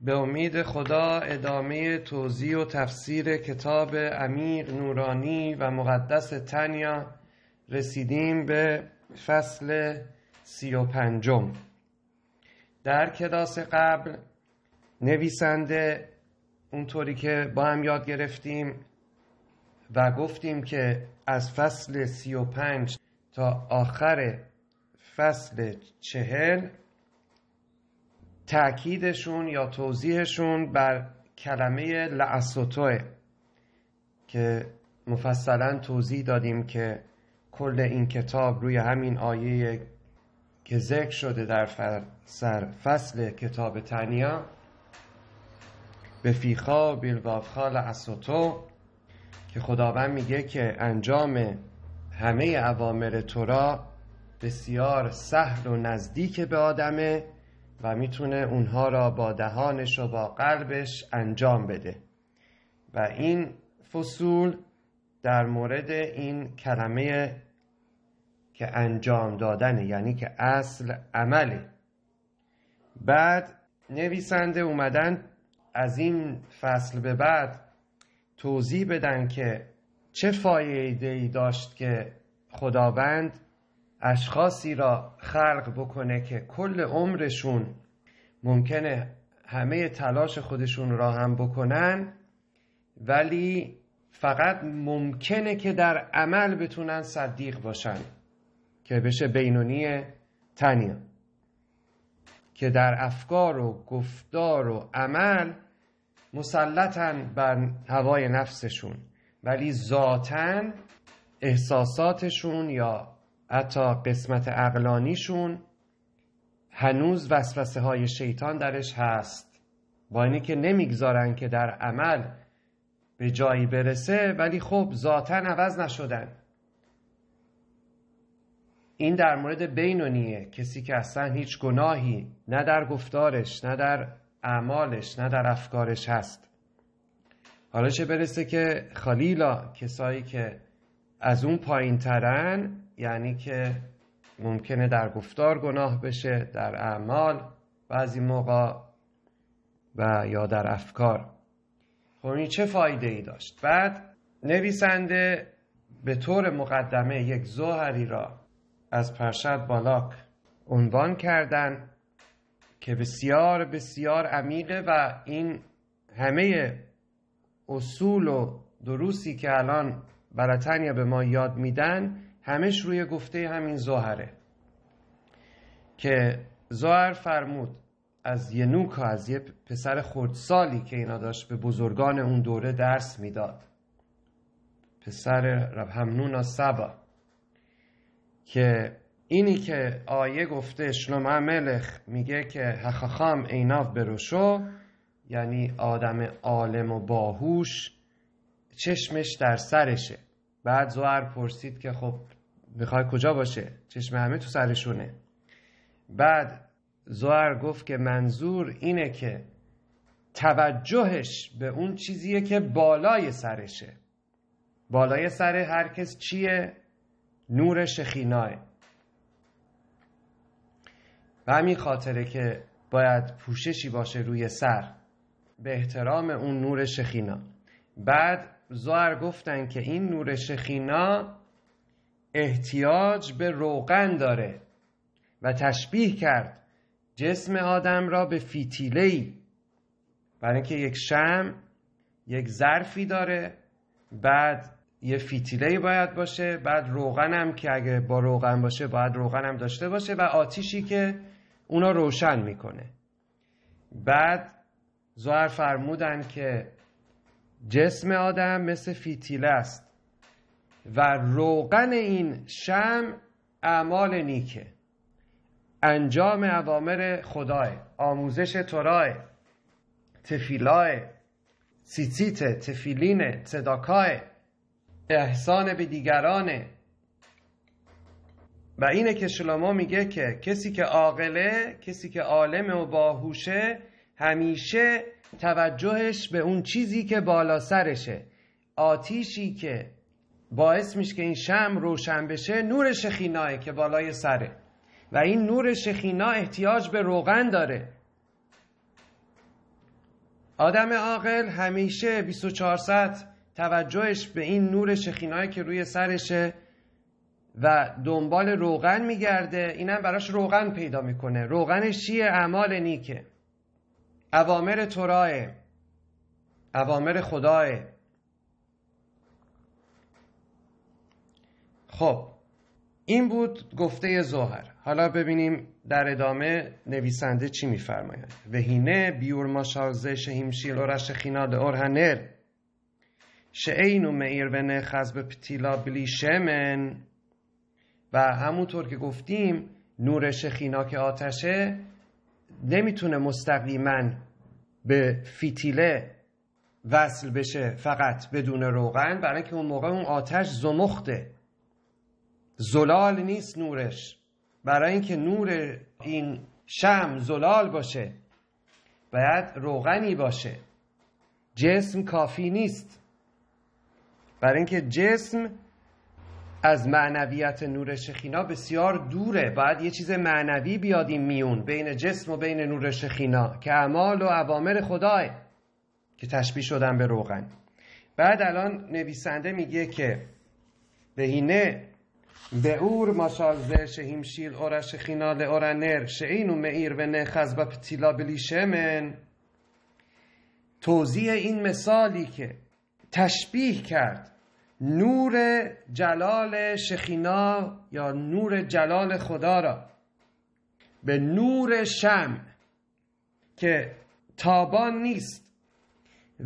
به امید خدا ادامه توضیح و تفسیر کتاب عمیق نورانی و مقدس تنیا رسیدیم به فصل سی و پنجم در کلاس قبل نویسنده اونطوری که با هم یاد گرفتیم و گفتیم که از فصل سی و پنج تا آخر فصل چهل تأکیدشون یا توضیحشون بر کلمه لعصوتوه که مفصلا توضیح دادیم که کل این کتاب روی همین آیه که ذکر شده در سر فصل کتاب تنیا به فیخا بیلوافخا لعسوتو که خداوند میگه که انجام همه اوامر تورا بسیار سهل و نزدیک به آدمه و میتونه اونها را با دهانش و با قلبش انجام بده و این فصول در مورد این کلمه که انجام دادنه یعنی که اصل عمله بعد نویسنده اومدن از این فصل به بعد توضیح بدن که چه فایده ای داشت که خداوند اشخاصی را خلق بکنه که کل عمرشون ممکنه همه تلاش خودشون را هم بکنن ولی فقط ممکنه که در عمل بتونن صدیق باشن که بشه بینونی تنیا که در افکار و گفتار و عمل مسلطن بر هوای نفسشون ولی ذاتن احساساتشون یا حتی قسمت اقلانیشون هنوز وسوسه های شیطان درش هست با اینه که نمیگذارن که در عمل به جایی برسه ولی خب ذاتا عوض نشدن این در مورد بینونیه کسی که اصلا هیچ گناهی نه در گفتارش نه در اعمالش نه در افکارش هست حالا چه برسه که خلیلا کسایی که از اون پایین ترن یعنی که ممکنه در گفتار گناه بشه در اعمال بعضی موقع و یا در افکار خب این چه فایده ای داشت بعد نویسنده به طور مقدمه یک زوهری را از پرشد بالاک عنوان کردن که بسیار بسیار عمیقه و این همه اصول و دروسی که الان برتنیا به ما یاد میدن همش روی گفته همین ظاهره که ظاهر فرمود از یه نوکا از یه پسر خردسالی که اینا داشت به بزرگان اون دوره درس میداد پسر رب همنون سبا که اینی که آیه گفته شلوم ملخ میگه که هخخام عیناف بروشو یعنی آدم عالم و باهوش چشمش در سرشه بعد زوهر پرسید که خب میخوای کجا باشه چشم همه تو سرشونه بعد زوهر گفت که منظور اینه که توجهش به اون چیزیه که بالای سرشه بالای سر هر کس چیه نور شخیناه و همین خاطره که باید پوششی باشه روی سر به احترام اون نور شخینا بعد زوهر گفتن که این نور شخینا احتیاج به روغن داره و تشبیه کرد جسم آدم را به ای برای اینکه یک شم یک ظرفی داره بعد یه فیتیله باید باشه بعد روغن هم که اگه با روغن باشه باید روغن هم داشته باشه و آتیشی که اونا روشن میکنه بعد زهر فرمودن که جسم آدم مثل فیتیله است و روغن این شم اعمال نیکه انجام عوامر خدای آموزش تورای تفیلای سیتیت تفیلین صداکاه احسان به دیگران. و اینه که شلما میگه که کسی که عاقله کسی که عالم و باهوشه همیشه توجهش به اون چیزی که بالا سرشه آتیشی که باعث میشه که این شم روشن بشه نور شخیناه که بالای سره و این نور شخینا احتیاج به روغن داره آدم عاقل همیشه 24 ساعت توجهش به این نور شخینای که روی سرشه و دنبال روغن میگرده اینم براش روغن پیدا میکنه روغنش چیه اعمال نیکه اوامر تراه اوامر خداه خب این بود گفته زوهر حالا ببینیم در ادامه نویسنده چی میفرماید وهینه بیورماشارزه شهیمشیل رش خیناد اورهنر شعین و نخز به پتیلا بلی شمن و همونطور که گفتیم نور شخینا که آتشه نمیتونه مستقیما به فیتیله وصل بشه فقط بدون روغن برای که اون موقع اون آتش زمخته زلال نیست نورش برای اینکه نور این شم زلال باشه باید روغنی باشه جسم کافی نیست برای اینکه جسم از معنویت نور شخینا بسیار دوره باید یه چیز معنوی بیادیم میون بین جسم و بین نور شخینا که اعمال و عوامر خدای که تشبیه شدن به روغن بعد الان نویسنده میگه که بهینه ואור משל זה שהמשיל אור השכינה לאור הנר, و מאיר ונאחז בפתילה בלי שמן. توضیح این مثالی که تشبیه کرد نور جلال شخینا یا نور جلال خدا را به نور شم که تابان نیست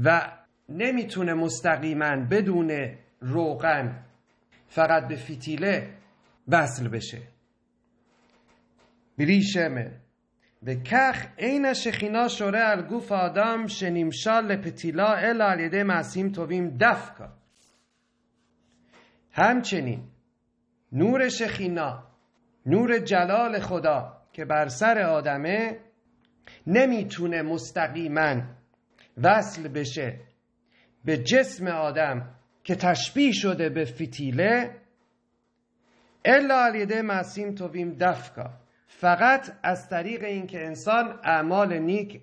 و نمیتونه مستقیما بدون روغن فقط به فتیله وصل بشه بری شمه به کخ عین شخینا شوره الگوف آدم שנמשל لپتیلا אלא על مسیم تویم دفکا همچنین نور شخینا نور جلال خدا که بر سر آدمه نمیتونه مستقیما وصل بشه به جسم آدم که تشبیه شده به فتیله الا الیده مسیم تویم دفکا فقط از طریق اینکه انسان اعمال نیک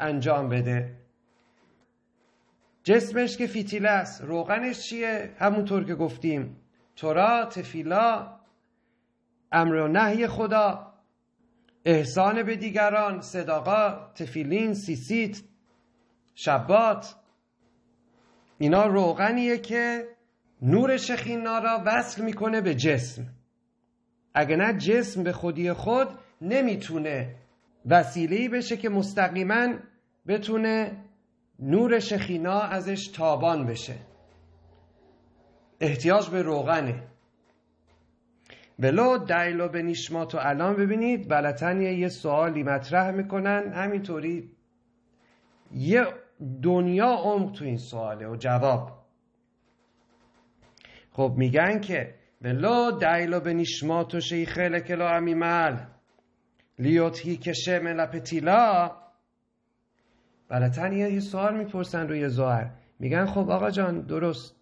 انجام بده جسمش که فتیله است روغنش چیه همونطور که گفتیم تورا تفیلا امر و نهی خدا احسان به دیگران صداقا تفیلین سیسیت شبات اینا روغنیه که نور شخینا را وصل میکنه به جسم اگه نه جسم به خودی خود نمیتونه وسیلهی بشه که مستقیما بتونه نور شخینا ازش تابان بشه احتیاج به روغنه ولو دیلو به نشماتو الان ببینید بلتن یه سوالی مطرح میکنن همینطوری یه دنیا عمق تو این سواله و جواب خب میگن که ولو دیلو לו בנשמותו שהיא חלק אלוה بلتن یه سوال میپرسن روی زوهر میگن خب آقا جان درست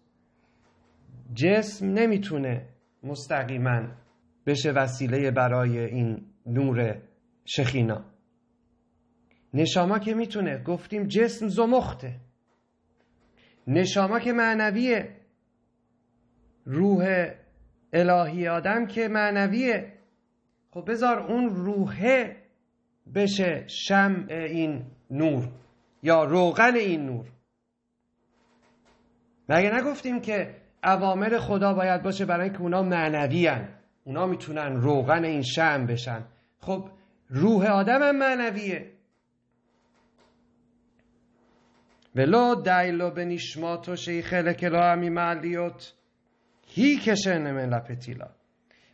جسم نمیتونه مستقیما بشه وسیله برای این نور شخینا نشاما که میتونه گفتیم جسم زمخته نشاما که معنویه روح الهی آدم که معنویه خب بذار اون روحه بشه شم این نور یا روغن این نور مگه نگفتیم که عوامل خدا باید باشه برای اینکه اونا معنوی اونا میتونن روغن این شم بشن خب روح آدم هم معنویه ولو די לו בנשמותו שהיא חלק אלוה ממעליות, היא כשנמלה פתילה.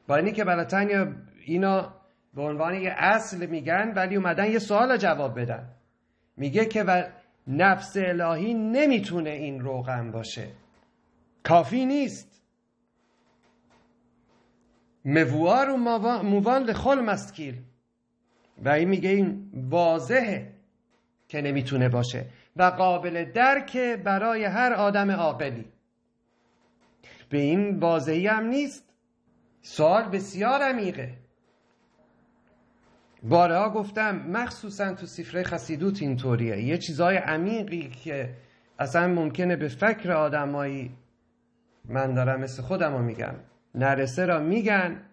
با اینی که بلتن اینا به عنوان اصل میگن ولی اومدن یه سوال جواب بدن میگه که نفس الهی نمیتونه این روغن باشه کافی نیست موار و موان لخل مسکیل و این میگه این واضحه که نمیتونه باشه و قابل درک برای هر آدم عاقلی به این واضحی هم نیست سوال بسیار عمیقه بارها گفتم مخصوصا تو سیفره خسیدوت اینطوریه یه چیزهای عمیقی که اصلا ممکنه به فکر آدمایی من دارم مثل خودم رو میگم نرسه را میگن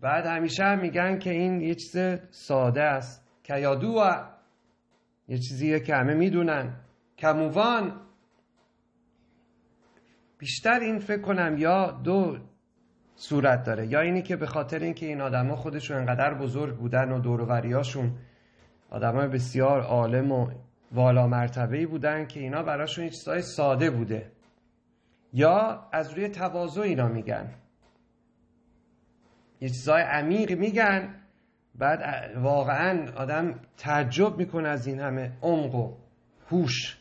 بعد همیشه هم میگن که این یه چیز ساده است که یه چیزیه که همه میدونن کموان بیشتر این فکر کنم یا دو صورت داره یا اینی که به خاطر اینکه این آدما خودشون انقدر بزرگ بودن و دوروریاشون آدمای بسیار عالم و والا مرتبه ای بودن که اینا براشون یه چیزای ساده بوده یا از روی تواضع اینا میگن یه چیزای عمیق میگن بعد واقعا آدم تعجب میکنه از این همه عمق و هوش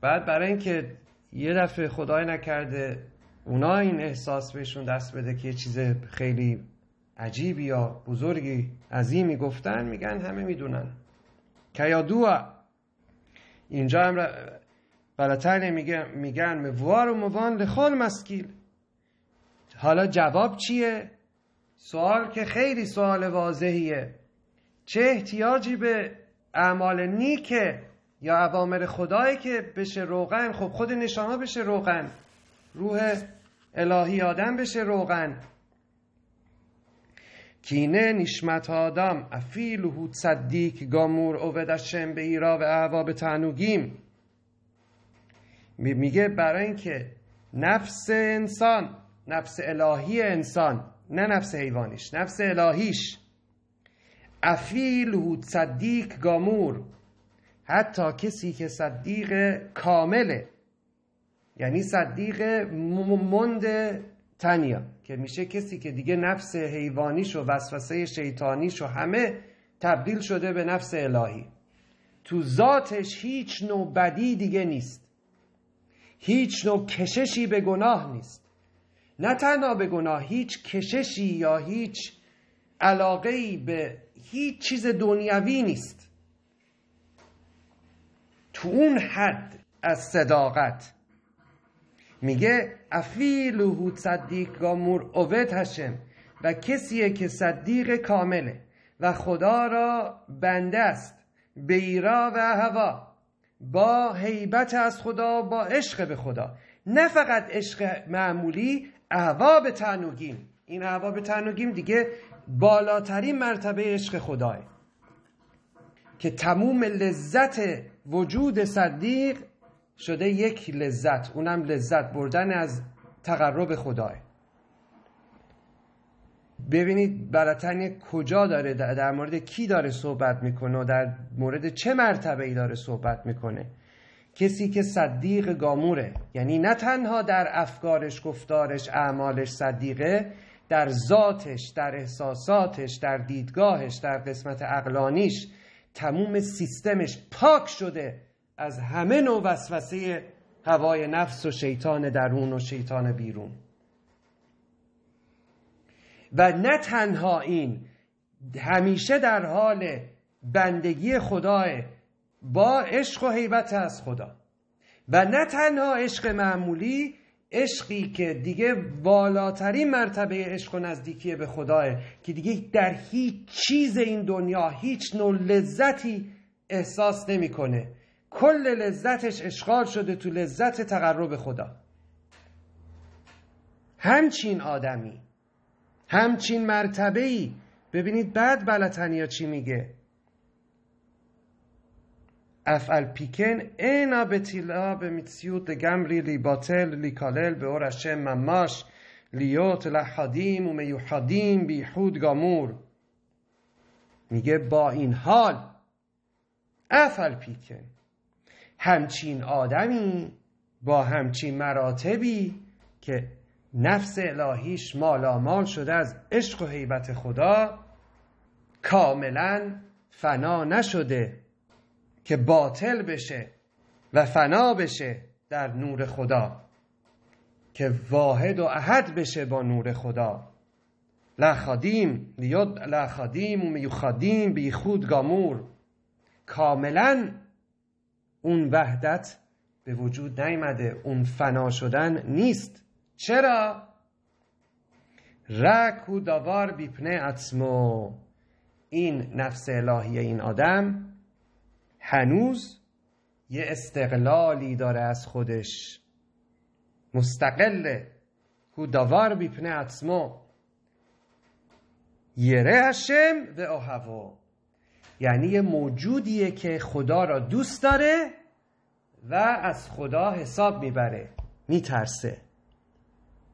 بعد برای اینکه یه دفعه خدای نکرده اونا این احساس بهشون دست بده که یه چیز خیلی عجیبی یا بزرگی عظیمی گفتن میگن همه میدونن دو اینجا هم بلاتر میگن موار و موان لخال مسکیل حالا جواب چیه؟ سوال که خیلی سوال واضحیه چه احتیاجی به اعمال نیکه یا عوامر خدایی که بشه روغن خب خود نشانه بشه روغن روح الهی آدم بشه روغن کینه نشمت آدم افیل و صدیک گامور اوود شنبه به ایرا و احواب تنوگیم میگه برای اینکه نفس انسان نفس الهی انسان نه نفس حیوانیش نفس الهیش افیل هو صدیق گامور حتی کسی که صدیق کامله یعنی صدیق مند تنیا که میشه کسی که دیگه نفس حیوانیش و وسوسه شیطانیش و همه تبدیل شده به نفس الهی تو ذاتش هیچ نوع بدی دیگه نیست هیچ نوع کششی به گناه نیست نه تنها به گناه هیچ کششی یا هیچ علاقه ای به هیچ چیز دنیوی نیست تو اون حد از صداقت میگه هود صدیق گامور اوت هشم و کسیه که صدیق کامله و خدا را بنده است بیرا و هوا با حیبت از خدا با عشق به خدا نه فقط عشق معمولی احواب تنوگیم این احواب تنوگیم دیگه بالاترین مرتبه عشق خداه که تموم لذت وجود صدیق شده یک لذت اونم لذت بردن از تقرب خداه ببینید براتن کجا داره در مورد کی داره صحبت میکنه و در مورد چه مرتبه ای داره صحبت میکنه کسی که صدیق گاموره یعنی نه تنها در افکارش گفتارش اعمالش صدیقه در ذاتش در احساساتش در دیدگاهش در قسمت اقلانیش تموم سیستمش پاک شده از همه نوع وسوسه هوای نفس و شیطان درون و شیطان بیرون و نه تنها این همیشه در حال بندگی خداه با عشق و حیبت از خدا و نه تنها عشق معمولی عشقی که دیگه بالاترین مرتبه عشق و نزدیکی به خداه که دیگه در هیچ چیز این دنیا هیچ نوع لذتی احساس نمیکنه کل لذتش اشغال شده تو لذت تقرب خدا همچین آدمی همچین مرتبه ببینید بعد بلتنیا چی میگه افل پیکن اینا بتیلا به میتسیوت دگمری لی باتل لی کالل به اورشه مماش لیوت لحادیم و میوحادیم بی حود گامور میگه با این حال افل پیکن همچین آدمی با همچین مراتبی که نفس الهیش مالامال شده از عشق و حیبت خدا کاملا فنا نشده که باطل بشه و فنا بشه در نور خدا که واحد و احد بشه با نور خدا لخادیم لیود لخادیم و میخادیم بی خود گامور کاملا اون وحدت به وجود نیمده اون فنا شدن نیست چرا؟ رک و داوار بیپنه اتمو این نفس الهی این آدم هنوز یه استقلالی داره از خودش مستقله هو داوار بیپنه ما یره هشم و اوهوو یعنی یه موجودیه که خدا را دوست داره و از خدا حساب میبره میترسه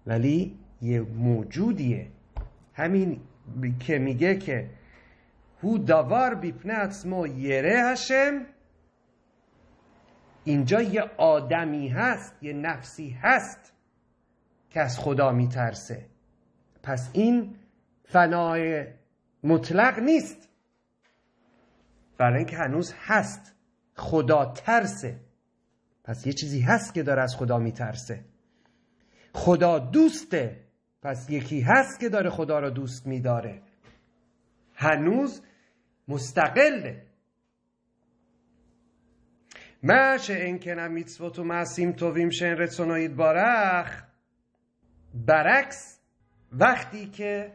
ولی یه موجودیه همین که میگه که هو داوار بیپنه اتسمو یره هشم اینجا یه آدمی هست یه نفسی هست که از خدا میترسه پس این فنای مطلق نیست برای اینکه هنوز هست خدا ترسه پس یه چیزی هست که داره از خدا میترسه خدا دوسته پس یکی هست که داره خدا را دوست میداره هنوز مستقله این شئنکنم میتسوت و معصیم تویم شن رتسونایید بارخ برعکس وقتی که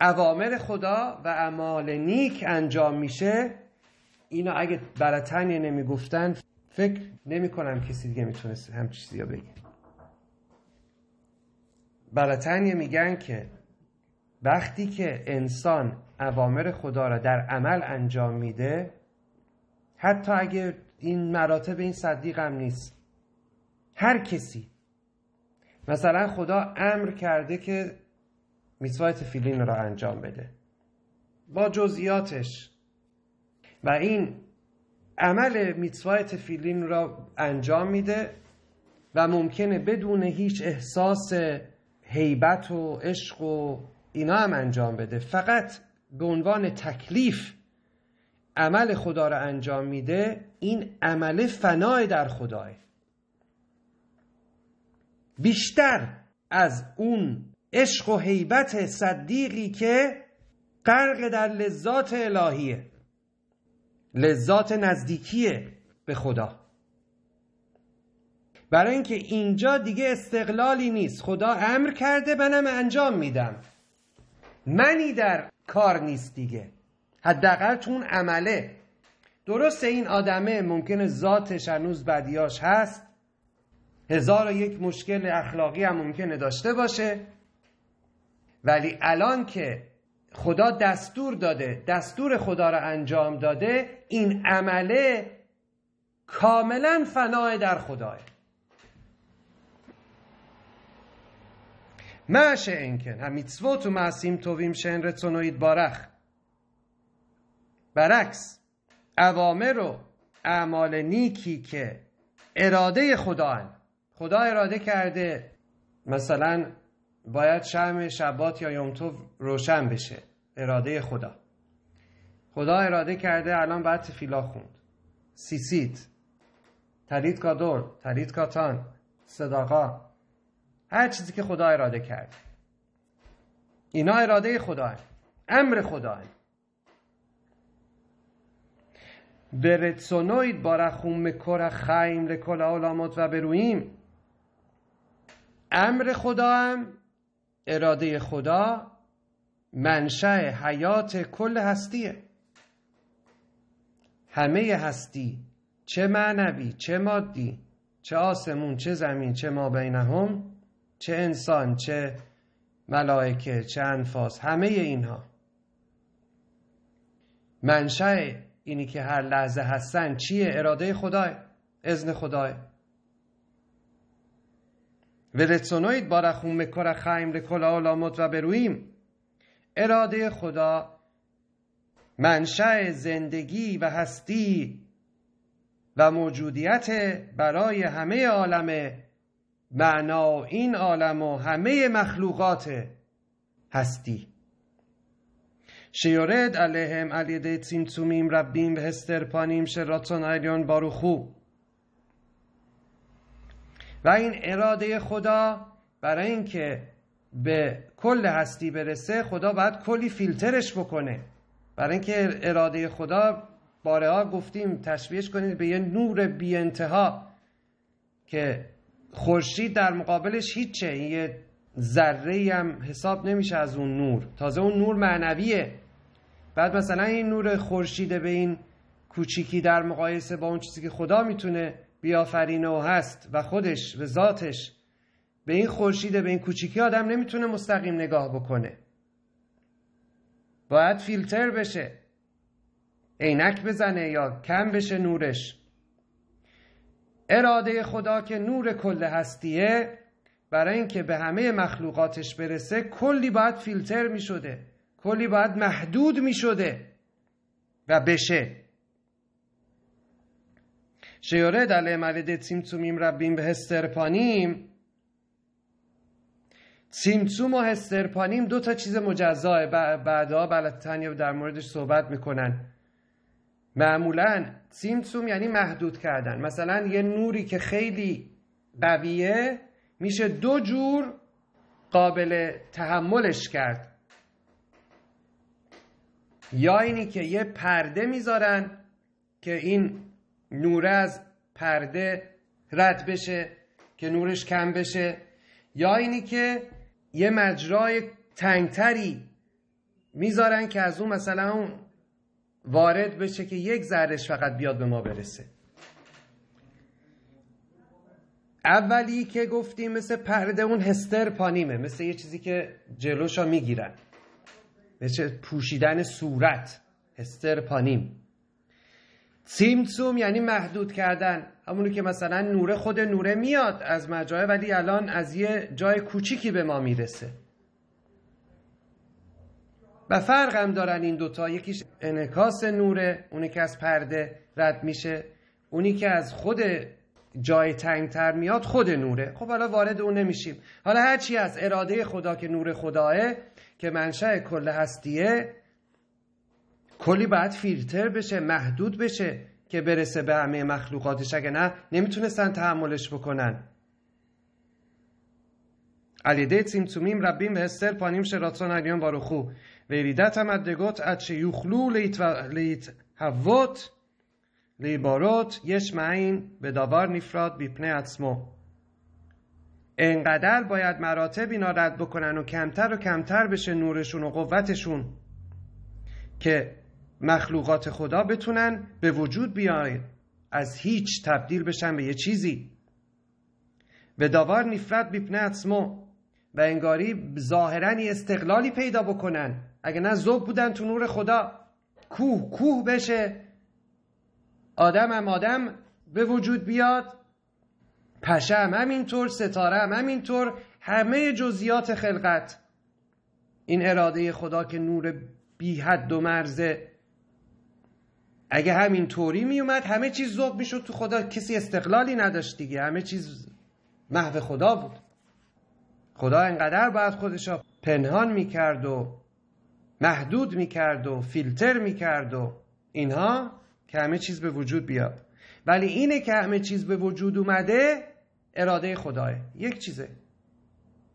اوامر خدا و اعمال نیک انجام میشه اینا اگه برای نمیگفتن فکر نمیکنم کسی دیگه میتونست هم چیزی بگه برای میگن که وقتی که انسان اوامر خدا را در عمل انجام میده حتی اگر این مراتب این صدیق هم نیست هر کسی مثلا خدا امر کرده که میتوای فیلین را انجام بده با جزئیاتش و این عمل میتوای تفیلین را انجام میده و ممکنه بدون هیچ احساس هیبت و عشق و اینا هم انجام بده فقط به عنوان تکلیف عمل خدا را انجام میده این عمل فنای در خدای. بیشتر از اون عشق و حیبت صدیقی که غرق در لذات الهیه لذات نزدیکیه به خدا برای اینکه اینجا دیگه استقلالی نیست خدا امر کرده بنم انجام میدم منی در کار نیست دیگه حداقل تو اون عمله درسته این آدمه ممکنه ذاتش هنوز بدیاش هست هزار و یک مشکل اخلاقی هم ممکنه داشته باشه ولی الان که خدا دستور داده دستور خدا را انجام داده این عمله کاملا فنای در خداه مشه هم میتسوت و معصیم تویم شن رتونوید بارخ برعکس اوامر و اعمال نیکی که اراده خدا هن. خدا اراده کرده مثلا باید شم شبات یا یومتو روشن بشه اراده خدا خدا اراده کرده الان باید تفیلا خوند سیسیت تلیت کادور تلیت کاتان صداقا هر چیزی که خدا اراده کرد اینا اراده خدا هست امر خدا هن. خون مکر خیم لکل آلامات و برویم امر خدا هم اراده خدا منشأ حیات کل هستیه همه هستی چه معنوی چه مادی چه آسمون چه زمین چه ما بینهم چه انسان چه ملائکه چه انفاس همه اینها منشأ اینی که هر لحظه هستن چیه اراده خدای اذن خدای رتسونوید بارخون مکر خیم لکلا آلامت و برویم اراده خدا منشأ زندگی و هستی و موجودیت برای همه عالم معنا این عالم و همه مخلوقات هستی شیورد علیهم علیده تیمتومیم ربیم و هسترپانیم شراتون علیون باروخو و این اراده خدا برای اینکه به کل هستی برسه خدا باید کلی فیلترش بکنه برای اینکه اراده خدا ها گفتیم تشبیهش کنید به یه نور بی انتها که خورشید در مقابلش هیچه این یه ذره هم حساب نمیشه از اون نور تازه اون نور معنویه بعد مثلا این نور خورشیده به این کوچیکی در مقایسه با اون چیزی که خدا میتونه بیافرینه و هست و خودش به ذاتش به این خورشیده به این کوچیکی آدم نمیتونه مستقیم نگاه بکنه باید فیلتر بشه عینک بزنه یا کم بشه نورش اراده خدا که نور کل هستیه برای اینکه به همه مخلوقاتش برسه کلی باید فیلتر می شده کلی باید محدود می شده و بشه شیاره دلی مرد تیمتومیم ربیم ربیم به هسترپانیم. و هسترپانیم دو تا چیز مجزاه بعدها بلتن یا در موردش صحبت میکنن معمولا سیمسوم یعنی محدود کردن مثلا یه نوری که خیلی قویه میشه دو جور قابل تحملش کرد یا اینی که یه پرده میذارن که این نور از پرده رد بشه که نورش کم بشه یا اینی که یه مجرای تنگتری میذارن که از اون مثلا وارد بشه که یک ذرهش فقط بیاد به ما برسه اولی که گفتیم مثل پرده اون هستر پانیمه مثل یه چیزی که جلوشا میگیرن مثل پوشیدن صورت هستر پانیم سیمتسوم یعنی محدود کردن همونو که مثلا نوره خود نوره میاد از مجایه ولی الان از یه جای کوچیکی به ما میرسه و فرق هم دارن این دوتا یکیش انکاس نوره اونی که از پرده رد میشه اونی که از خود جای تر میاد خود نوره خب حالا وارد اون نمیشیم حالا هرچی از اراده خدا که نور خداه که منشأ کل هستیه کلی باید فیلتر بشه محدود بشه که برسه به همه مخلوقاتش اگه نه نمیتونستن تحملش بکنن علیده تیمتومیم ربیم به هستر پانیم شراتون علیان خوب. شیوخلو המדרגות עד שיוכלו להתהוות, להיברות יש מעין בדבר נפרד בפני עצמו. انقدر باید مراتب اینا رد بکنن و کمتر و کمتر بشه نورشون و قوتشون که مخلوقات خدا بتونن به وجود بیاین از هیچ تبدیل بشن به یه چیزی به داوار نفرت بیپنه اتسمو و انگاری ظاهرا استقلالی پیدا بکنن اگه نه زوب بودن تو نور خدا کوه کوه بشه آدم هم آدم به وجود بیاد پشه هم همینطور ستاره هم همینطور همه جزیات خلقت این اراده خدا که نور بی حد و مرزه اگه همین طوری می اومد همه چیز ذوب میشد تو خدا کسی استقلالی نداشت دیگه همه چیز محو خدا بود خدا اینقدر باید خودش را پنهان میکرد و محدود میکرد و فیلتر میکرد و اینها که همه چیز به وجود بیاد ولی اینه که همه چیز به وجود اومده اراده خداه یک چیزه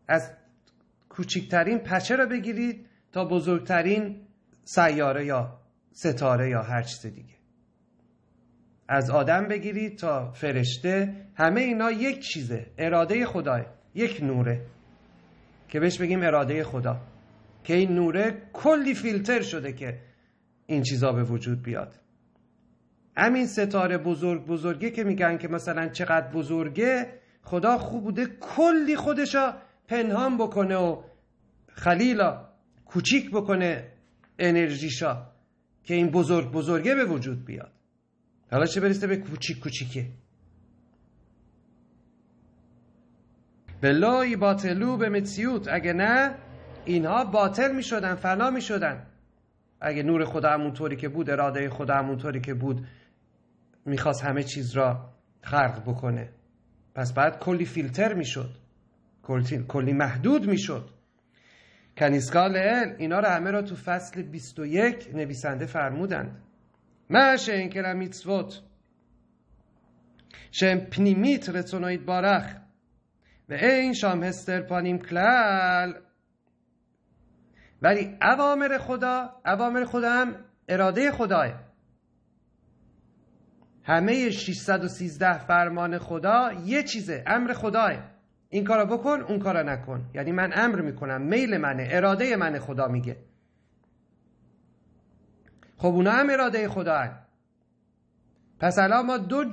از کوچکترین پچه را بگیرید تا بزرگترین سیاره یا ستاره یا هر چیز دیگه از آدم بگیرید تا فرشته همه اینا یک چیزه اراده خداه یک نوره که بهش بگیم اراده خدا که این نوره کلی فیلتر شده که این چیزا به وجود بیاد همین ستاره بزرگ بزرگه که میگن که مثلا چقدر بزرگه خدا خوب بوده کلی خودشا پنهان بکنه و خلیلا کوچیک بکنه انرژیشا که این بزرگ بزرگه به وجود بیاد حالا چه برسته به کوچیک کوچیکه بلوی باطلو به متسیوت اگه نه اینها باطل می شدن فنا می شدن اگه نور خدا همونطوری که بود اراده خدا همونطوری که بود میخواست همه چیز را خرق بکنه پس بعد کلی فیلتر میشد کلی محدود میشد کنیسکال ال اینا رو همه را تو فصل 21 نویسنده فرمودند معش این که شم پنیمیت رتونایید بارخ و این شام پانیم کلل ولی اوامر خدا اوامر خدا هم اراده خداه همه 613 فرمان خدا یه چیزه امر خدای این کارا بکن اون کارا نکن یعنی من امر میکنم میل منه اراده من خدا میگه خب اونا هم اراده خدا پس الان ما دو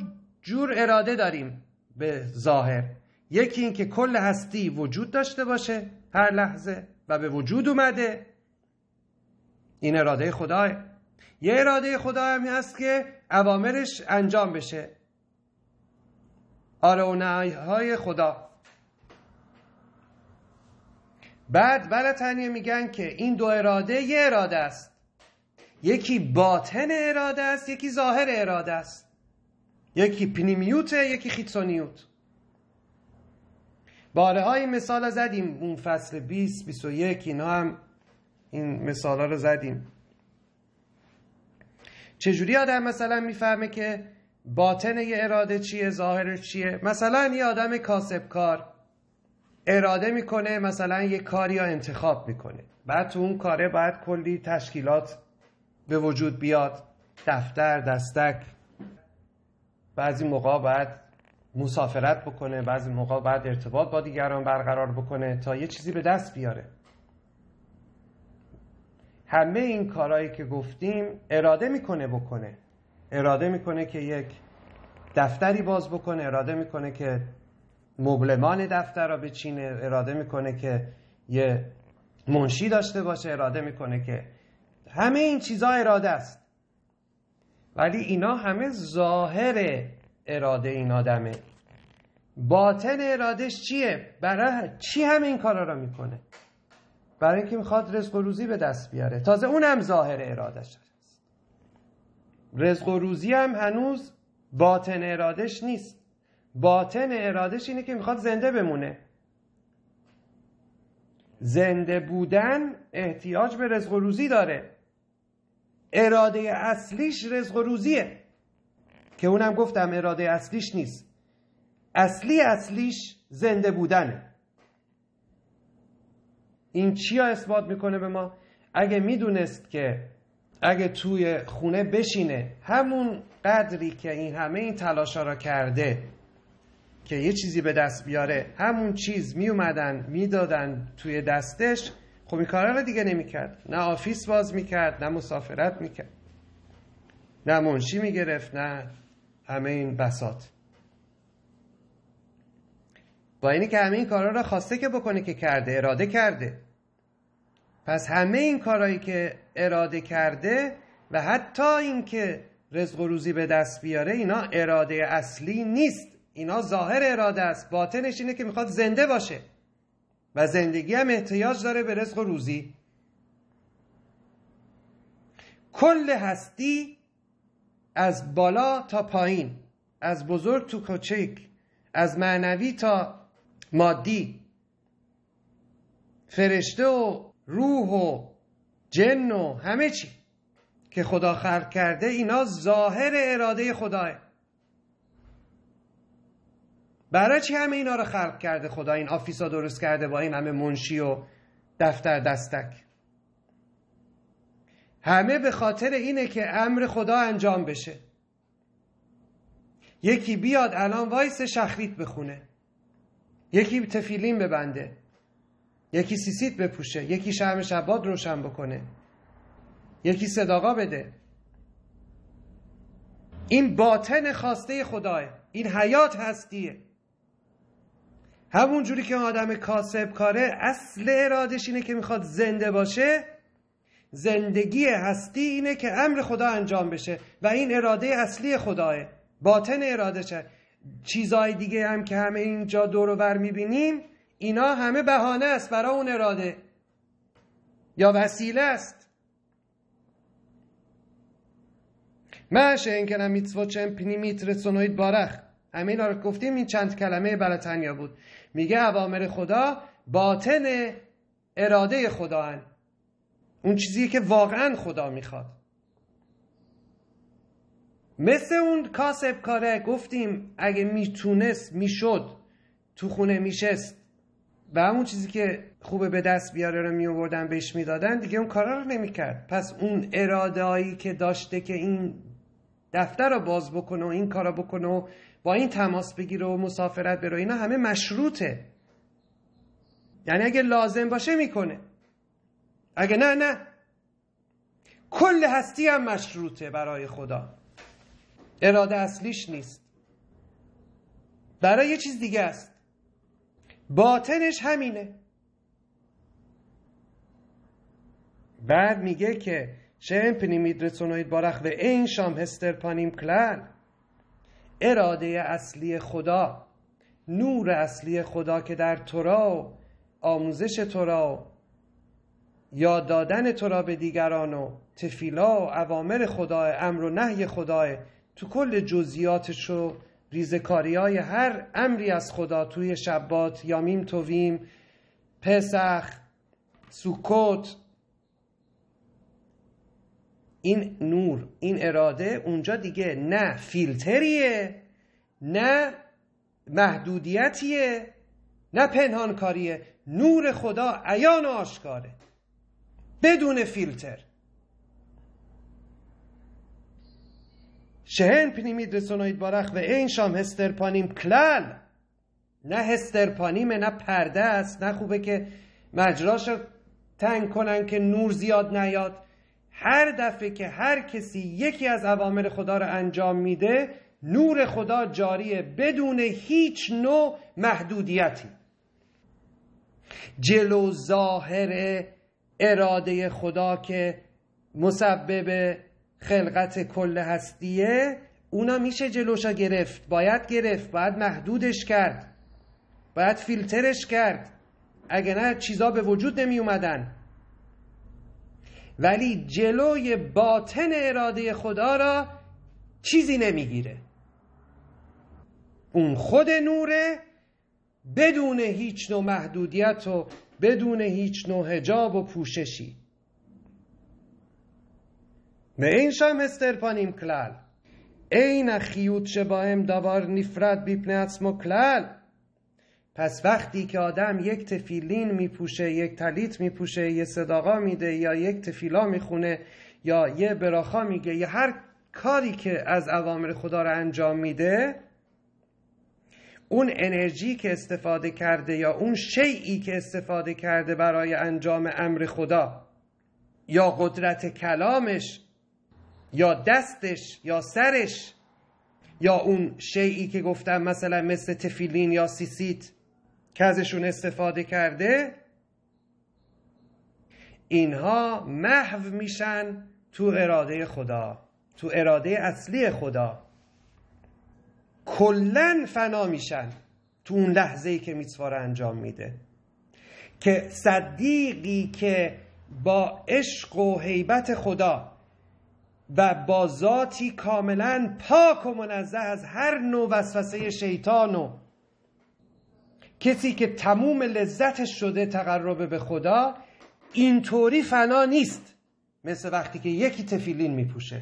جور اراده داریم به ظاهر یکی اینکه کل هستی وجود داشته باشه هر لحظه و به وجود اومده این اراده خداه یه اراده خدا همی هست که عوامرش انجام بشه آره های خدا بعد ولتنیه میگن که این دو اراده یه اراده است یکی باطن اراده است یکی ظاهر اراده است یکی پنیمیوته یکی خیتسونیوت های مثال زدیم اون فصل 20 21 اینا هم این مثال رو زدیم چجوری آدم مثلا میفهمه که باطن یه اراده چیه ظاهرش چیه مثلا یه آدم کار اراده میکنه مثلا یه کاری یا انتخاب میکنه بعد تو اون کاره باید کلی تشکیلات به وجود بیاد دفتر دستک بعضی موقع باید مسافرت بکنه بعضی موقع بعد ارتباط با دیگران برقرار بکنه تا یه چیزی به دست بیاره همه این کارهایی که گفتیم اراده میکنه بکنه اراده میکنه که یک دفتری باز بکنه اراده میکنه که مبلمان دفتر را بچینه اراده میکنه که یه منشی داشته باشه اراده میکنه که همه این چیزها اراده است ولی اینا همه ظاهر اراده این آدمه باطن ارادش چیه برای چی هم این کارا را میکنه برای اینکه میخواد رزق و روزی به دست بیاره تازه هم ظاهر ارادش هست رزق و روزی هم هنوز باطن ارادش نیست باطن ارادش اینه که میخواد زنده بمونه زنده بودن احتیاج به رزق و روزی داره اراده اصلیش رزق و روزیه که اونم گفتم اراده اصلیش نیست اصلی اصلیش زنده بودنه این چیا اثبات میکنه به ما اگه میدونست که اگه توی خونه بشینه همون قدری که این همه این تلاشا را کرده که یه چیزی به دست بیاره همون چیز میومدن میدادن توی دستش خب این کارا رو دیگه نمیکرد نه آفیس باز میکرد نه مسافرت میکرد نه منشی میگرفت نه همه این بسات با اینی که همه این کارا را خواسته که بکنه که کرده اراده کرده پس همه این کارهایی که اراده کرده و حتی اینکه رزق و روزی به دست بیاره اینا اراده اصلی نیست اینا ظاهر اراده است باطنش اینه که میخواد زنده باشه و زندگی هم احتیاج داره به رزق و روزی کل هستی از بالا تا پایین از بزرگ تو کوچک از معنوی تا مادی فرشته و روح و جن و همه چی که خدا خلق کرده اینا ظاهر اراده خداه برای چی همه اینا رو خلق کرده خدا این آفیسا درست کرده با این همه منشی و دفتر دستک همه به خاطر اینه که امر خدا انجام بشه یکی بیاد الان وایس شخریت بخونه یکی تفیلین ببنده یکی سیسیت بپوشه یکی شهم شباد روشن بکنه یکی صداقا بده این باطن خواسته خداه این حیات هستیه همون جوری که آدم کاسب کاره اصل ارادش اینه که میخواد زنده باشه زندگی هستی اینه که امر خدا انجام بشه و این اراده اصلی خداه باطن اراده شه چیزای دیگه هم که همه اینجا دور و بر میبینیم اینا همه بهانه است برای اون اراده یا وسیله است معشه این کلم میتسوت چم پنیمیت بارخ همه اینا رو گفتیم این چند کلمه بلتنیا بود میگه عوامر خدا باطن اراده خدا اون چیزی که واقعا خدا میخواد مثل اون کاسب کاره گفتیم اگه میتونست میشد تو خونه میشست و همون چیزی که خوبه به دست بیاره رو میوردن بهش میدادن دیگه اون کارا رو نمیکرد پس اون ارادایی که داشته که این دفتر رو باز بکنه و این کارا بکنه و با این تماس بگیره و مسافرت بره اینا همه مشروطه یعنی اگه لازم باشه میکنه اگه نه نه کل هستی هم مشروطه برای خدا اراده اصلیش نیست برای یه چیز دیگه است باطنش همینه بعد میگه که چمپنی میدرسونوید بارخ و این شام هستر پانیم کلن اراده اصلی خدا نور اصلی خدا که در توراو آموزش تورا یاد دادن تو را به دیگران و تفیلا و اوامر خدا امر و نهی خدا تو کل جزئیاتش و ریزکاری های هر امری از خدا توی شبات یامیم تویم، پسخ سوکوت این نور این اراده اونجا دیگه نه فیلتریه نه محدودیتیه نه پنهانکاریه نور خدا عیان و آشکاره بدون فیلتر شهن پنیمید رسونایید بارخ و این شام هسترپانیم کلل نه هسترپانیمه نه پرده است نه خوبه که مجراش رو تنگ کنن که نور زیاد نیاد هر دفعه که هر کسی یکی از عوامل خدا رو انجام میده نور خدا جاریه بدون هیچ نوع محدودیتی جلو ظاهر اراده خدا که مسبب خلقت کل هستیه اونا میشه جلوشا گرفت باید گرفت باید محدودش کرد باید فیلترش کرد اگه نه چیزا به وجود نمی اومدن ولی جلوی باطن اراده خدا را چیزی نمیگیره اون خود نوره بدون هیچ نوع محدودیت و بدون هیچ نوع هجاب و پوششی به این شم استرپانیم کلل این خیوت هم دوار نفرد بیپنه اسمو کلل پس وقتی که آدم یک تفیلین میپوشه یک تلیت میپوشه یه صداقا میده یا یک تفیلا میخونه یا یه براخا میگه یا هر کاری که از اوامر خدا رو انجام میده اون انرژی که استفاده کرده یا اون شیعی که استفاده کرده برای انجام امر خدا یا قدرت کلامش یا دستش یا سرش یا اون شیعی که گفتم مثلا مثل تفیلین یا سیسیت که ازشون استفاده کرده اینها محو میشن تو اراده خدا تو اراده اصلی خدا کلا فنا میشن تو اون لحظه ای که میتوا انجام میده که صدیقی که با عشق و حیبت خدا و با ذاتی کاملا پاک و منزه از هر نوع وسوسه شیطان و کسی که تموم لذتش شده تقرب به خدا اینطوری فنا نیست مثل وقتی که یکی تفیلین میپوشه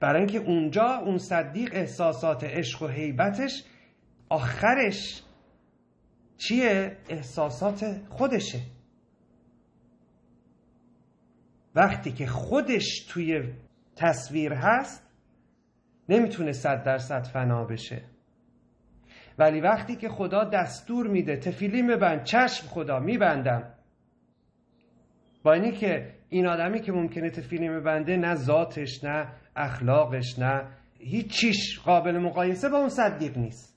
برای اینکه اونجا اون صدیق احساسات عشق و حیبتش آخرش چیه احساسات خودشه وقتی که خودش توی تصویر هست نمیتونه صد درصد فنا بشه ولی وقتی که خدا دستور میده تفیلی ببند چشم خدا میبندم با اینی که این آدمی که ممکنه تفیلی ببنده نه ذاتش نه اخلاقش نه هیچیش قابل مقایسه با اون صدیق نیست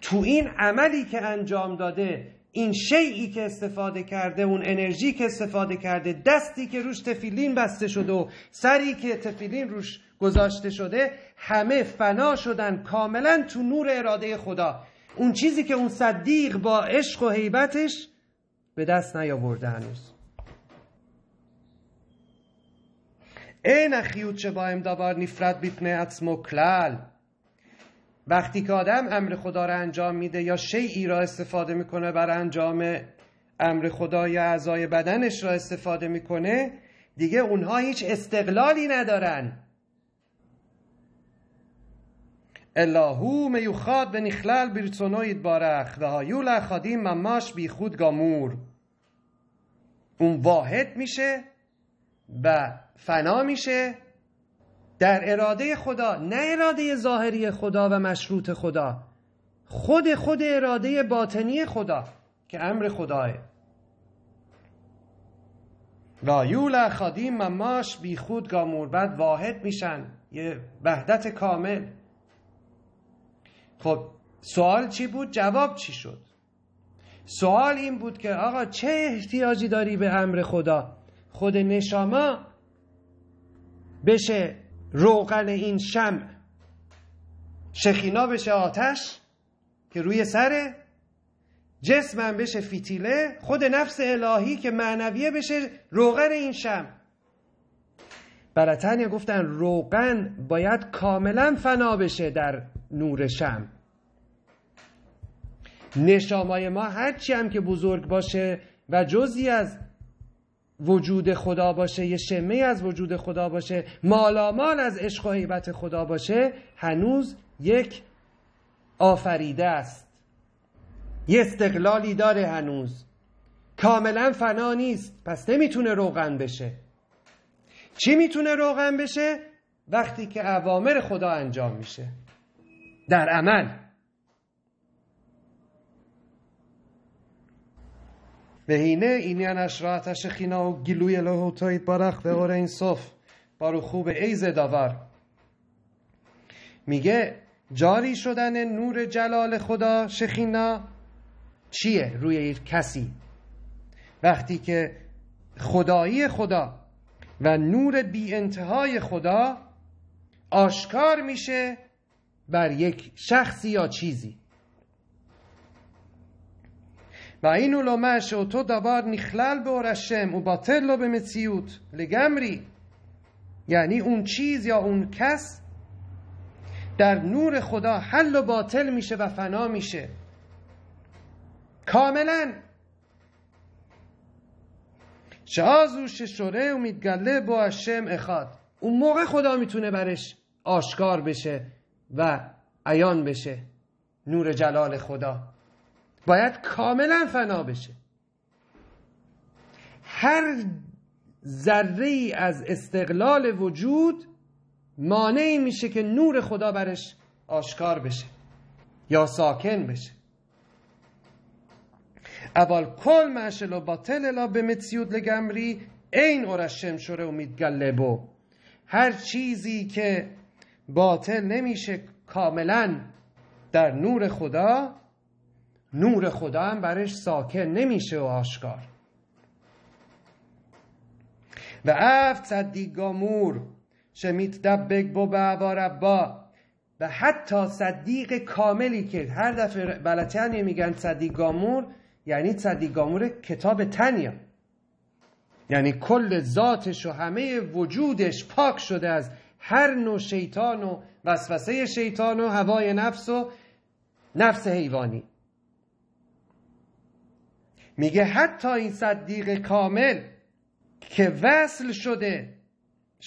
تو این عملی که انجام داده این شیعی که استفاده کرده اون انرژی که استفاده کرده دستی که روش تفیلین بسته شده و سری که تفیلین روش گذاشته شده همه فنا شدن کاملا تو نور اراده خدا اون چیزی که اون صدیق با عشق و حیبتش به دست نیاورده هنوز אין החיות با امدابار نفرت بیپنه از کلل وقتی که آدم امر خدا را انجام میده یا شیعی را استفاده میکنه بر انجام امر خدا یا اعضای بدنش را استفاده میکنه دیگه اونها هیچ استقلالی ندارن الاهو میوخاد به نخلال بارخ و هایول خادی مماش بی خود گامور اون واحد میشه و فنا میشه در اراده خدا نه اراده ظاهری خدا و مشروط خدا خود خود اراده باطنی خدا که امر خداه رایول خادیم مماش بیخود بعد واحد میشن یه وحدت کامل خب سوال چی بود جواب چی شد سوال این بود که آقا چه احتیاجی داری به امر خدا خود نشاما بشه روغن این شم شخینا بشه آتش که روی سره جسمم بشه فیتیله خود نفس الهی که معنویه بشه روغن این شم براتنیا گفتن روغن باید کاملا فنا بشه در نور شم نشامای ما هرچی هم که بزرگ باشه و جزی از وجود خدا باشه یه شمه از وجود خدا باشه مالامان از عشق و حیبت خدا باشه هنوز یک آفریده است یه استقلالی داره هنوز کاملا فنا نیست پس نمیتونه روغن بشه چی میتونه روغن بشه؟ وقتی که اوامر خدا انجام میشه در عمل והנה עניין השראת השכינה הוא גילוי אלוהותו יתברך ואור صف ברוך הוא באיזה דבר. میگه جاری شدن نور جلال خدا شخینا چیه روی کسی وقتی که خدایی خدا و نور بی انتهای خدا آشکار میشه بر یک شخصی یا چیزی והיינו و تو דבר נכלל به השם, و باطل به במציאות, لگمری یعنی اون چیز یا اون کس در نور خدا حل و باطل میشه و فنا میشه کاملا شازو شوره و میتگله با اشم اخاد اون موقع خدا میتونه برش آشکار بشه و عیان بشه نور جلال خدا باید کاملا فنا بشه هر ذره ای از استقلال وجود مانعی میشه که نور خدا برش آشکار بشه یا ساکن بشه اول کل معشل و باطل لا به لگمری این اورش امید گلبو هر چیزی که باطل نمیشه کاملا در نور خدا نور خدا هم برش ساکن نمیشه و آشکار و افت گامور شمیت دب بگ با با و حتی صدیق کاملی که هر دفعه بلتنیه میگن گامور یعنی گامور کتاب تنیا یعنی کل ذاتش و همه وجودش پاک شده از هر نوع شیطان و وسوسه شیطان و هوای نفس و نفس حیوانی میگه حتی این صدیق کامل که وصل شده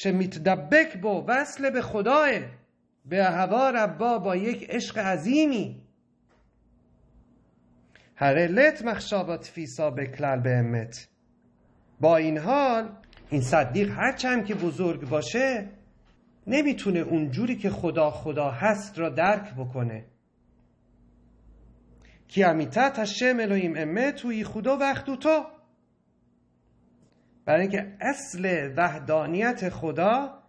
میتدبک با وصل به خدای به هوا ربا با یک عشق عظیمی هرلت مخشابات فیسا به کلل به امت با این حال این صدیق هرچند که بزرگ باشه نمیتونه اونجوری که خدا خدا هست را درک بکنه כי אמיתת השם אלוהים אמת و وقت و برای اینکه اصل وحدانیت خدا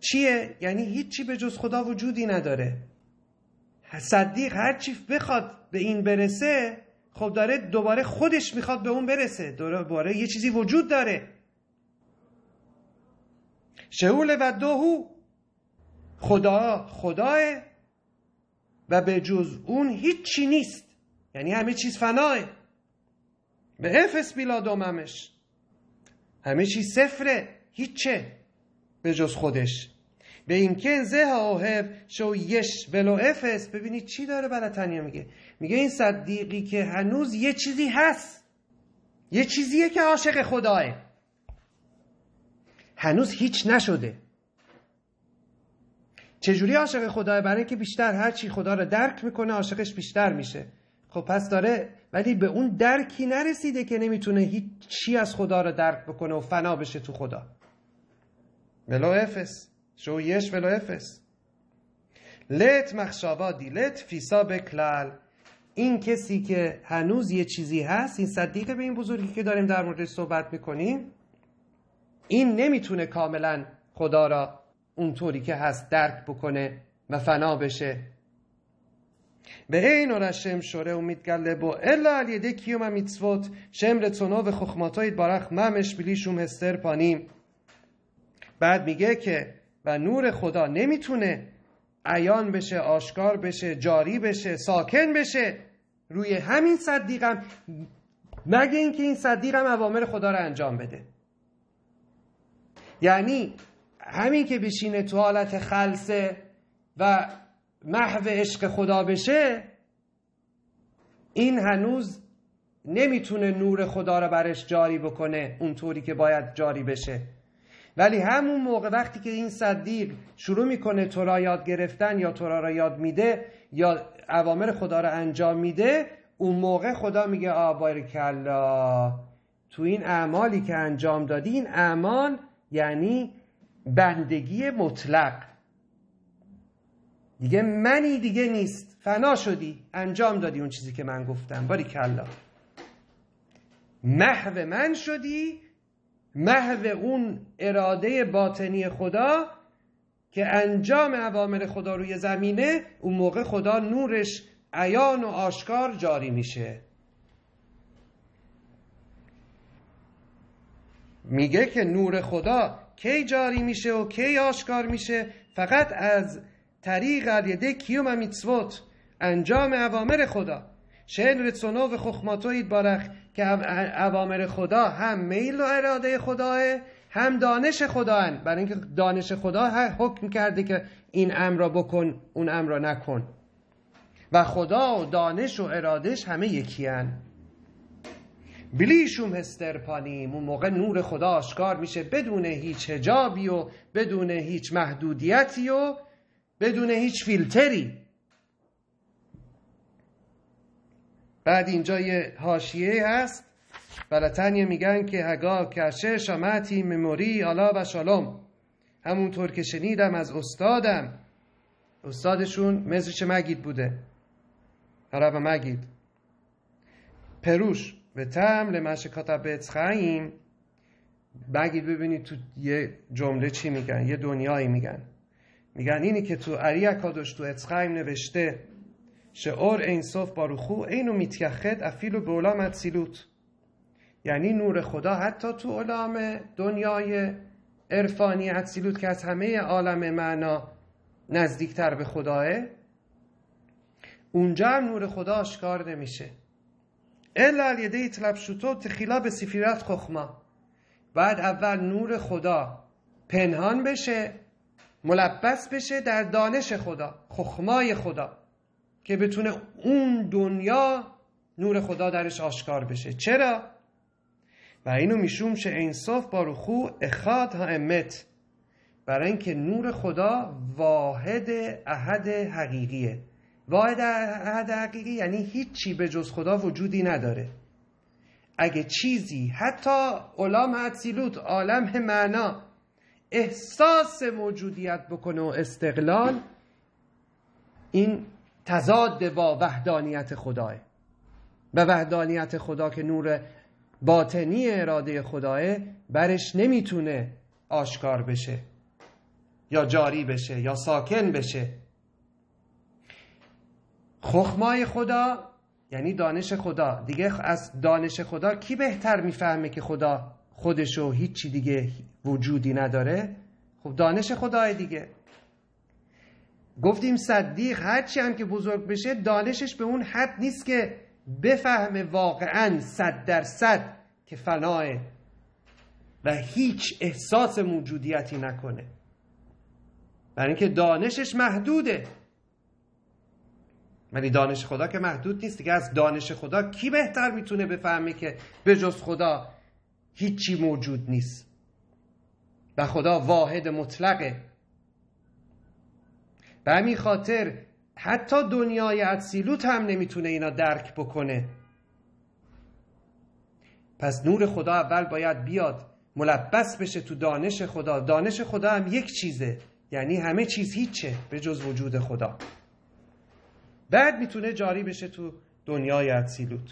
چیه؟ یعنی هیچی به جز خدا وجودی نداره صدیق هر بخواد به این برسه خب داره دوباره خودش میخواد به اون برسه دوباره یه چیزی وجود داره شهول و دوهو خدا خداه و به جز اون هیچی نیست یعنی همه چیز فناه به افس بیلا دوممش همه چیز صفره هیچه به جز خودش به این که زه شو یش بلو افس ببینید چی داره بلتنیا میگه میگه این صدیقی که هنوز یه چیزی هست یه چیزیه که عاشق خداه هنوز هیچ نشده چجوری عاشق خداه برای که بیشتر هرچی خدا رو درک میکنه عاشقش بیشتر میشه خب پس داره ولی به اون درکی نرسیده که نمیتونه هیچ چی از خدا رو درک بکنه و فنا بشه تو خدا ولو افس شویش ولو افس لت مخشاوادی لت فیسا بکلل این کسی که هنوز یه چیزی هست این صدیقه به این بزرگی که داریم در مورد صحبت میکنیم این نمیتونه کاملا خدا را اونطوری که هست درک بکنه و فنا بشه به این השם שורה ומתגלה בו, אלא על ידי קיום המצוות שהם רצונו וחוכמתו יתברך ממש בלי שום הסתר بعد میگه که و نور خدا نمیتونه عیان بشه آشکار بشه جاری بشه ساکن بشه روی همین صدیقم مگه اینکه این صدیقم اوامر خدا رو انجام بده یعنی همین که بشینه تو حالت خلصه و محو عشق خدا بشه این هنوز نمیتونه نور خدا را برش جاری بکنه اونطوری که باید جاری بشه ولی همون موقع وقتی که این صدیق شروع میکنه تو را یاد گرفتن یا تو را یاد میده یا عوامر خدا را انجام میده اون موقع خدا میگه آبار تو این اعمالی که انجام دادی این اعمال یعنی بندگی مطلق دیگه منی دیگه نیست فنا شدی انجام دادی اون چیزی که من گفتم باری کلا محو من شدی محو اون اراده باطنی خدا که انجام عوامل خدا روی زمینه اون موقع خدا نورش عیان و آشکار جاری میشه میگه که نور خدا کی جاری میشه و کی آشکار میشه فقط از طریق یده کیوم میتسوت انجام اوامر خدا شن رتسونو و خخماتوید بارخ که اوامر خدا هم میل و اراده خداه هم دانش خدا هن. برای اینکه دانش خدا حکم کرده که این امر را بکن اون امر را نکن و خدا و دانش و ارادش همه یکی هن. بلیشوم هسترپانیم اون موقع نور خدا آشکار میشه بدون هیچ هجابی و بدون هیچ محدودیتی و بدون هیچ فیلتری بعد اینجا یه هاشیه هست بلتنیه میگن که هگا کشه شامتی مموری آلا و شالوم همونطور که شنیدم از استادم استادشون مزرش مگید بوده عرب مگید پروش به تم لمش کتاب خیم مگید ببینید تو یه جمله چی میگن یه دنیایی میگن میگن اینی که تو عری داشت تو اتخایم نوشته شعور صوف باروخو اینو میتیخد افیلو به علام اتسیلوت یعنی نور خدا حتی تو علام دنیای عرفانی اتسیلوت که از همه عالم معنا نزدیکتر به خداه اونجا هم نور خدا آشکار نمیشه الا الیده اطلب شوتو تخیلا به سفیرت خخما بعد اول نور خدا پنهان بشه ملبس بشه در دانش خدا خخمای خدا که بتونه اون دنیا نور خدا درش آشکار بشه چرا؟ و اینو میشوم شه صف باروخو اخاد ها امت برای اینکه نور خدا واحد احد حقیقیه واحد احد حقیقی یعنی هیچی به جز خدا وجودی نداره اگه چیزی حتی علام سیلوت عالم معنا احساس موجودیت بکنه و استقلال این تضاد با وحدانیت خداه و وحدانیت خدا که نور باطنی اراده خداه برش نمیتونه آشکار بشه یا جاری بشه یا ساکن بشه خخمای خدا یعنی دانش خدا دیگه از دانش خدا کی بهتر میفهمه که خدا خودش و هیچی دیگه وجودی نداره خب دانش خدای دیگه گفتیم صدیق هرچی هم که بزرگ بشه دانشش به اون حد نیست که بفهمه واقعا صد در صد که فناه و هیچ احساس موجودیتی نکنه برای اینکه دانشش محدوده ولی دانش خدا که محدود نیست دیگه از دانش خدا کی بهتر میتونه بفهمه که به جز خدا هیچی موجود نیست و خدا واحد مطلقه به همین خاطر حتی دنیای اتسیلوت هم نمیتونه اینا درک بکنه پس نور خدا اول باید بیاد ملبس بشه تو دانش خدا دانش خدا هم یک چیزه یعنی همه چیز هیچه به جز وجود خدا بعد میتونه جاری بشه تو دنیای اتسیلوت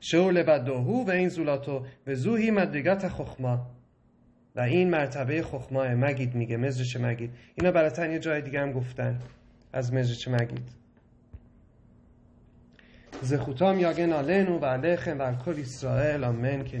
شعله بدهو و این زولاتو و زوهی مدرگت خخما و این مرتبه خخما مگید میگه مزرش مگید اینا براتن یه جای دیگه هم گفتن از مزرش مگید زخوتام یاگن آلنو و علیخم و الکل اسرائیل آمن که